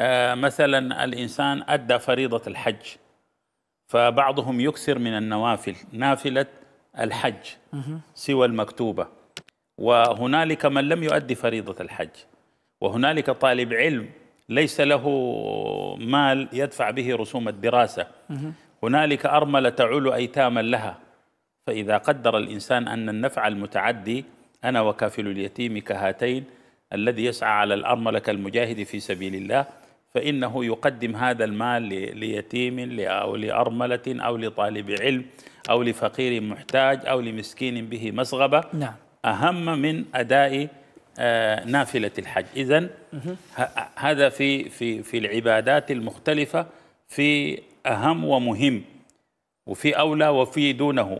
آه، مثلا الإنسان أدى فريضة الحج فبعضهم يكسر من النوافل نافلة الحج سوى المكتوبة وهنالك من لم يؤدي فريضة الحج وهنالك طالب علم ليس له مال يدفع به رسوم الدراسة هنالك أرملة تعول أيتاما لها فإذا قدر الإنسان أن النفع المتعدي أنا وكافل اليتيم كهاتين الذي يسعى على الأرملة كالمجاهد في سبيل الله فإنه يقدم هذا المال ليتيم أو لأرملة أو لطالب علم أو لفقير محتاج أو لمسكين به مسغبة نعم. أهم من أداء آه، نافلة الحج إذا هذا في, في, في العبادات المختلفة في أهم ومهم وفي أولى وفي دونه